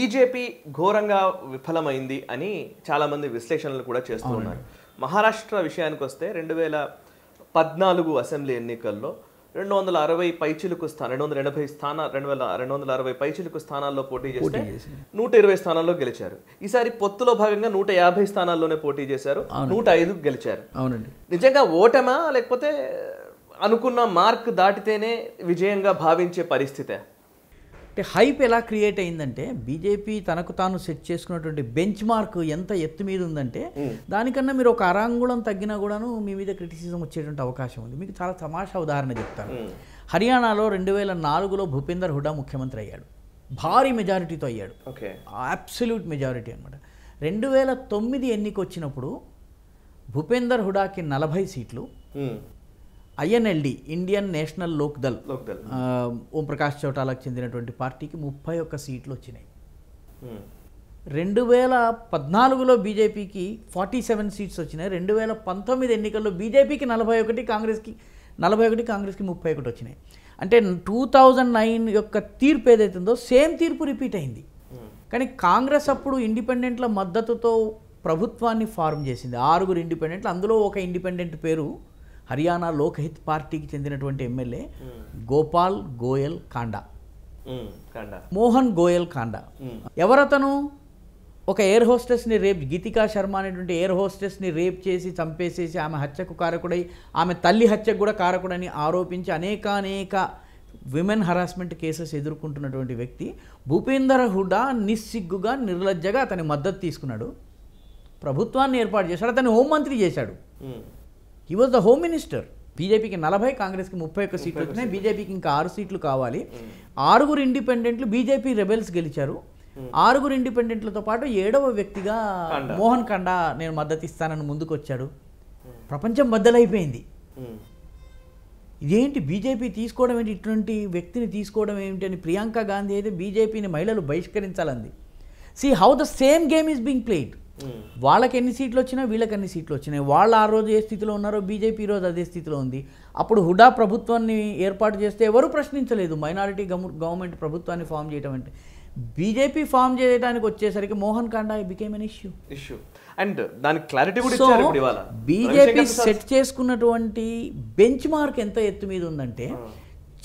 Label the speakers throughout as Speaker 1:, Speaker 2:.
Speaker 1: BJP ఘోరంగా విఫలమైంది అని చాలామంది విశ్లేషణలు కూడా చేస్తూ ఉన్నారు మహారాష్ట్ర విషయానికి వస్తే రెండు వేల పద్నాలుగు అసెంబ్లీ ఎన్నికల్లో రెండు వందల అరవై పైచిలకు స్థానం రెండు వందల ఎనభై స్థాన రెండు వేల రెండు వందల అరవై పైచిలకు స్థానాల్లో పోటీ చేస్తే నూట ఇరవై స్థానాల్లో గెలిచారు ఈసారి పొత్తులో భాగంగా నూట యాభై స్థానాల్లోనే పోటీ చేశారు నూట ఐదు గెలిచారు అవునండి నిజంగా ఓటమా లేకపోతే అనుకున్న మార్క్ దాటితేనే విజయంగా భావించే పరిస్థితే
Speaker 2: అంటే హైప్ ఎలా క్రియేట్ అయిందంటే బీజేపీ తనకు తాను సెట్ చేసుకున్నటువంటి బెంచ్ మార్క్ ఎంత ఎత్తు మీద ఉందంటే దానికన్నా మీరు ఒక అరాంగుళం తగ్గినా కూడాను మీ మీద క్రిటిసిజం వచ్చేటువంటి అవకాశం ఉంది మీకు చాలా తమాషా ఉదాహరణ చెప్తాను హర్యానాలో రెండు వేల నాలుగులో భూపేందర్ హుడా ముఖ్యమంత్రి అయ్యాడు భారీ మెజారిటీతో అయ్యాడు అబ్సల్యూట్ మెజారిటీ అనమాట రెండు వేల తొమ్మిది ఎన్నిక వచ్చినప్పుడు భూపేందర్ హుడాకి నలభై సీట్లు INLD Indian National Lokdal Lokdal Om Prakash చౌటాలకు చెందినటువంటి పార్టీకి ముప్పై ఒక్క సీట్లు వచ్చినాయి రెండు వేల పద్నాలుగులో బీజేపీకి ఫార్టీ సెవెన్ సీట్స్ వచ్చినాయి రెండు వేల పంతొమ్మిది ఎన్నికల్లో బీజేపీకి నలభై ఒకటి కాంగ్రెస్కి నలభై ఒకటి కాంగ్రెస్కి ముప్పై ఒకటి వచ్చినాయి అంటే టూ థౌజండ్ నైన్ యొక్క తీర్పు ఏదైతుందో సేమ్ తీర్పు రిపీట్ అయింది కానీ కాంగ్రెస్ అప్పుడు ఇండిపెండెంట్ల మద్దతుతో ప్రభుత్వాన్ని ఫారం చేసింది ఆరుగురు ఇండిపెండెంట్లు అందులో ఒక ఇండిపెండెంట్ పేరు హర్యానా లోకహిత్ పార్టీకి చెందినటువంటి ఎమ్మెల్యే గోపాల్ గోయల్ కాండా మోహన్ గోయల్ కాండా ఎవరతను ఒక ఎయిర్ హోస్టెస్ని రేప్ గీతికా శర్మ అనేటువంటి ఎయిర్ హోస్టెస్ని రేప్ చేసి చంపేసేసి ఆమె హత్యకు కారకుడై ఆమె తల్లి హత్యకు కూడా కారకుడని ఆరోపించి అనేకానేక విమెన్ హరాస్మెంట్ కేసెస్ ఎదుర్కొంటున్నటువంటి వ్యక్తి భూపేందర్ హుడా నిస్సిగ్గుగా నిర్లజ్జగా అతని మద్దతు తీసుకున్నాడు ప్రభుత్వాన్ని ఏర్పాటు చేశాడు అతన్ని హోంమంత్రి చేశాడు he was the home minister బీజేపీకి నలభై కాంగ్రెస్కి ముప్పై ఒక్క సీట్లు వచ్చినాయి బీజేపీకి ఇంకా ఆరు సీట్లు కావాలి hmm. ఆరుగురు ఇండిపెండెంట్లు బీజేపీ రెబెల్స్ గెలిచారు hmm. ఆరుగురు ఇండిపెండెంట్లతో పాటు ఏడవ వ్యక్తిగా మోహన్ కండా నేను మద్దతు ఇస్తానని ముందుకు వచ్చాడు hmm. ప్రపంచం బద్దలైపోయింది ఇదేంటి బీజేపీ తీసుకోవడం ఏంటి ఇటువంటి వ్యక్తిని తీసుకోవడం ఏమిటి అని ప్రియాంక గాంధీ అయితే బీజేపీని మహిళలు బహిష్కరించాలంది see how the same game is being played వాళ్ళకి ఎన్ని సీట్లు వచ్చినా వీళ్ళకి ఎన్ని సీట్లు వచ్చినాయి వాళ్ళు ఆ రోజు ఏ స్థితిలో ఉన్నారో బీజేపీ రోజు అదే స్థితిలో ఉంది అప్పుడు హుడా ప్రభుత్వాన్ని ఏర్పాటు చేస్తే ఎవరు ప్రశ్నించలేదు మైనారిటీ గవర్నమెంట్ ప్రభుత్వాన్ని ఫామ్ చేయడం అంటే బీజేపీ ఫామ్ చేయడానికి వచ్చేసరికి Mohan Kanda became an issue issue
Speaker 1: and దానికి క్లారిటీ కూడా బీజేపీ సెట్
Speaker 2: చేసుకున్నటువంటి బెంచ్ మార్క్ ఎంత ఎత్తు మీద ఉందంటే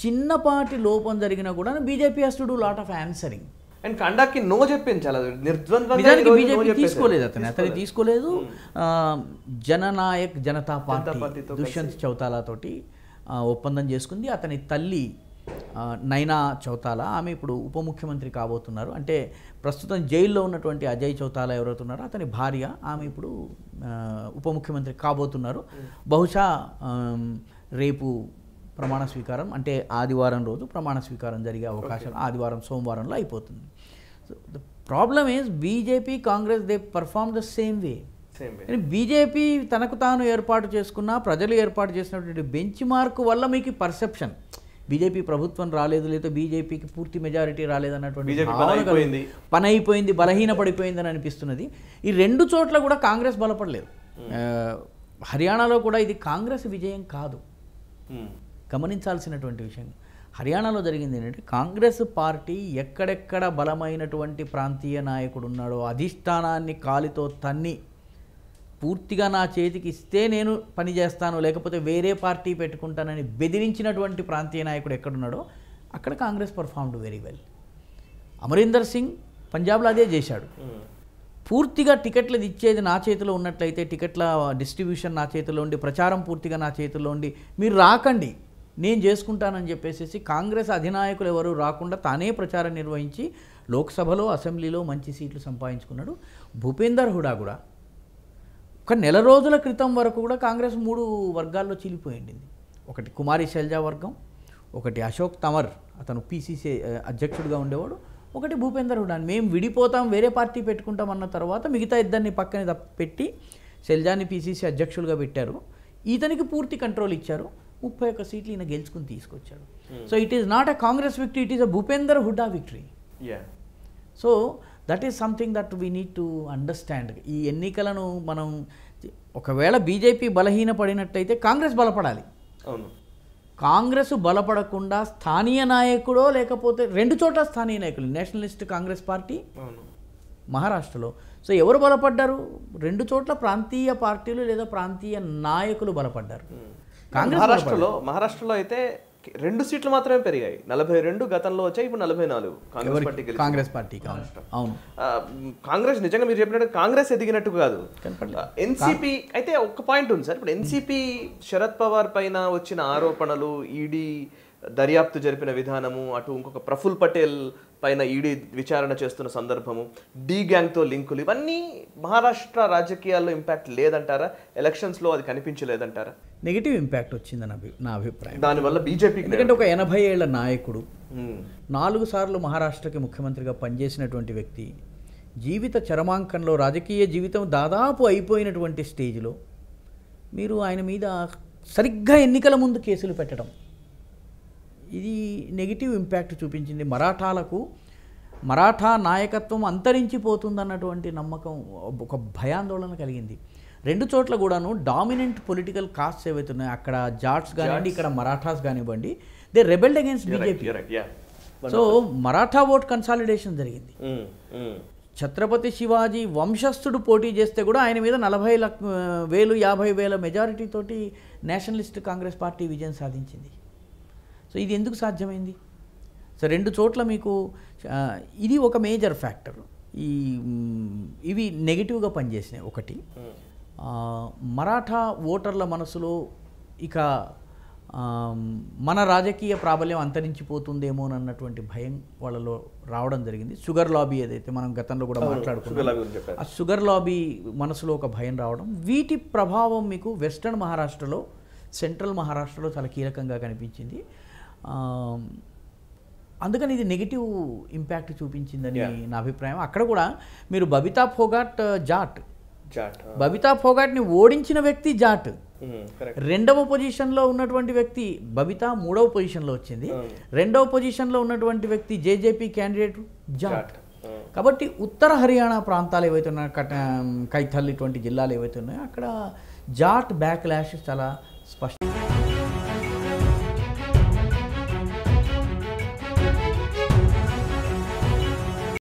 Speaker 2: చిన్నపాటి లోపం జరిగినా కూడా BJP has to do lot of answering and కండక్కి నో చెప్పించాలి నిర్ద్వంద్వం తీసుకోలేదు అతను అతను తీసుకోలేదు hmm. జననాయక్ జనతా పార్టీ దుష్యంత్ చౌతాలా తోటి ఒప్పందం చేసుకుంది అతని తల్లి నైనా చౌతాల ఆమె ఇప్పుడు ఉప ముఖ్యమంత్రి కాబోతున్నారు అంటే ప్రస్తుతం జైల్లో ఉన్నటువంటి అజయ్ చౌతాల ఎవరవుతున్నారో అతని భార్య ఆమె ఇప్పుడు ఉప ముఖ్యమంత్రి కాబోతున్నారు hmm. బహుశా రేపు ప్రమాణ స్వీకారం అంటే ఆదివారం రోజు ప్రమాణ స్వీకారం జరిగే అవకాశం ఆదివారం సోమవారంలో అయిపోతుంది the problem is BJP Congress they perform the same way BJP తనకు తాను ఏర్పాటు చేసుకున్న ప్రజలు ఏర్పాటు చేసినటువంటి బెంచ్ మార్క్ వల్ల మీకు పర్సెప్షన్ బీజేపీ ప్రభుత్వం రాలేదు లేదా బీజేపీకి పూర్తి మెజారిటీ రాలేదు అన్నటువంటి పని అయిపోయింది బలహీన పడిపోయింది అని అనిపిస్తున్నది ఈ రెండు చోట్ల కూడా కాంగ్రెస్ బలపడలేదు hmm. హర్యానాలో కూడా ఇది కాంగ్రెస్ విజయం కాదు hmm. గమనించాల్సినటువంటి విషయం హర్యానాలో జరిగింది ఏంటంటే కాంగ్రెస్ పార్టీ ఎక్కడెక్కడ బలమైనటువంటి ప్రాంతీయ నాయకుడు ఉన్నాడో అధిష్టానాన్ని కాలితో తన్ని పూర్తిగా నా చేతికి ఇస్తే నేను పని చేస్తాను లేకపోతే వేరే పార్టీ పెట్టుకుంటానని బెదిరించినటువంటి ప్రాంతీయ నాయకుడు ఎక్కడున్నాడో అక్కడ Congress performed very well Amarinder Singh పంజాబ్లో అదే చేశాడు పూర్తిగా టికెట్లు ఇచ్చేది నా చేతిలో ఉన్నట్లయితే టికెట్ల డిస్ట్రిబ్యూషన్ నా చేతిలో ఉండి ప్రచారం పూర్తిగా నా చేతిలో ఉండి మీరు రాకండి నేను చేసుకుంటానని చెప్పేసి కాంగ్రెస్ అధినాయకులు ఎవరు రాకుండా తానే ప్రచారం నిర్వహించి లోక్సభలో అసెంబ్లీలో మంచి సీట్లు సంపాదించుకున్నాడు భూపేందర్ హుడా కూడా ఒక నెల రోజుల క్రితం వరకు కూడా కాంగ్రెస్ మూడు వర్గాల్లో చీలిపోయింది ఒకటి కుమారి శైలజ వర్గం ఒకటి అశోక్ తమర్ అతను పీసీసీ అధ్యక్షుడిగా ఉండేవాడు ఒకటి భూపేందర్ హుడా మేము విడిపోతాం వేరే పార్టీ పెట్టుకుంటాం అన్న తర్వాత మిగతా ఇద్దరిని పక్కన పెట్టి శైలజాని పీసీసీ అధ్యక్షులుగా పెట్టారు ఈతనికి పూర్తి కంట్రోల్ ఇచ్చారు ముప్పై ఒక్క సీట్లు ఈయన గెలుచుకుని తీసుకొచ్చాడు so it is not a Congress victory it is a Bhupender Hooda victory so that is something that we need to understand ఈ ఎన్నికలను మనం ఒకవేళ బీజేపీ బలహీనపడినట్టయితే కాంగ్రెస్ బలపడాలి అవును కాంగ్రెస్ బలపడకుండా స్థానియ నాయకుడో లేకపోతే రెండు చోట్ల స్థానియ నాయకులు నేషనలిస్ట్ కాంగ్రెస్ పార్టీ మహారాష్ట్రలో సో ఎవరు బలపడ్డారు రెండు చోట్ల ప్రాంతీయ పార్టీలు లేదా ప్రాంతీయ నాయకులు బలపడ్డారు hmm. మహారాష్ట్రలో
Speaker 1: మహారాష్ట్రలో అయితే రెండు సీట్లు మాత్రమే పెరిగాయి నలభై రెండు గతంలో వచ్చాయి ఇప్పుడు నలభై నాలుగు కాంగ్రెస్ పార్టీ కాంగ్రెస్
Speaker 2: పార్టీ అవును
Speaker 1: కాంగ్రెస్ నిజంగా మీరు చెప్పినట్టు కాంగ్రెస్ ఎదిగినట్టు కాదు ఎన్సీపీ అయితే ఒక పాయింట్ ఉంది సార్ ఇప్పుడు ఎన్సీపీ శరద్ పవార్ పైన వచ్చిన ఆరోపణలు ఈడీ దర్యాప్తు జరిపిన విధానము అటు ఇంకొక ప్రఫుల్ పటేల్ పైన ఈడీ విచారణ చేస్తున్న సందర్భము డీ గ్యాంగ్తో లింకులు ఇవన్నీ మహారాష్ట్ర రాజకీయాల్లో ఇంపాక్ట్ లేదంటారా ఎలక్షన్స్లో అది కనిపించలేదంటారా
Speaker 2: నెగిటివ్ ఇంపాక్ట్ వచ్చిందని నా అభిప్రాయం దానివల్ల
Speaker 1: బీజేపీ ఎందుకంటే
Speaker 2: ఒక ఎనభై ఏళ్ల నాయకుడు నాలుగు సార్లు మహారాష్ట్రకి ముఖ్యమంత్రిగా పనిచేసినటువంటి వ్యక్తి జీవిత చరమాంకంలో రాజకీయ జీవితం దాదాపు అయిపోయినటువంటి స్టేజ్లో మీరు ఆయన మీద సరిగ్గా ఎన్నికల ముందు కేసులు పెట్టడం ఇది నెగిటివ్ ఇంపాక్ట్ చూపించింది మరాఠాలకు మరాఠా నాయకత్వం అంతరించిపోతుందన్నటువంటి నమ్మకం ఒక భయాందోళన కలిగింది రెండు చోట్ల కూడాను డామినెంట్ పొలిటికల్ కాస్ట్స్ ఏవైతే అక్కడ జాట్స్ కానివ్వండి ఇక్కడ మరాఠాస్ కానివ్వండి they rebelled against BJP so Maratha vote consolidation జరిగింది mm, mm. ఛత్రపతి శివాజీ వంశస్థుడు పోటీ చేస్తే కూడా ఆయన మీద నలభై లక్ష వేలు యాభై వేల మెజారిటీతోటి నేషనలిస్ట్ కాంగ్రెస్ పార్టీ విజయం సాధించింది సో ఇది ఎందుకు సాధ్యమైంది సో రెండు చోట్ల మీకు ఇది ఒక మేజర్ ఫ్యాక్టర్ ఈ ఇవి నెగిటివ్గా పనిచేసినాయి ఒకటి మరాఠా ఓటర్ల మనసులో ఇక మన రాజకీయ ప్రాబల్యం అంతరించిపోతుందేమోనన్నటువంటి భయం వాళ్ళలో రావడం జరిగింది షుగర్ లాబీ ఏదైతే మనం గతంలో కూడా మాట్లాడుకున్నాం ఆ షుగర్ లాబీ మనసులో ఒక భయం రావడం వీటి ప్రభావం మీకు వెస్ట్రన్ మహారాష్ట్రలో సెంట్రల్ మహారాష్ట్రలో చాలా కీలకంగా కనిపించింది అందుకని ఇది నెగిటివ్ ఇంపాక్ట్ చూపించిందని నా అభిప్రాయం అక్కడ కూడా మీరు బబితా ఫోగాట్ uh, జాట్ జాట్ బబితా ఫోగాట్ని ఓడించిన వ్యక్తి జాట్ రెండవ పొజిషన్లో ఉన్నటువంటి వ్యక్తి బబితా మూడవ పొజిషన్లో వచ్చింది రెండవ పొజిషన్లో ఉన్నటువంటి వ్యక్తి జేజేపీ క్యాండిడేట్ జాట్ కాబట్టి ఉత్తర హర్యానా ప్రాంతాలు ఏవైతే ఉన్నాయో కైథల్ ఇటువంటి జిల్లాలు ఏవైతే ఉన్నాయో అక్కడ జాట్ బ్యాక్ ల్యాష్ చాలా స్పష్టంగా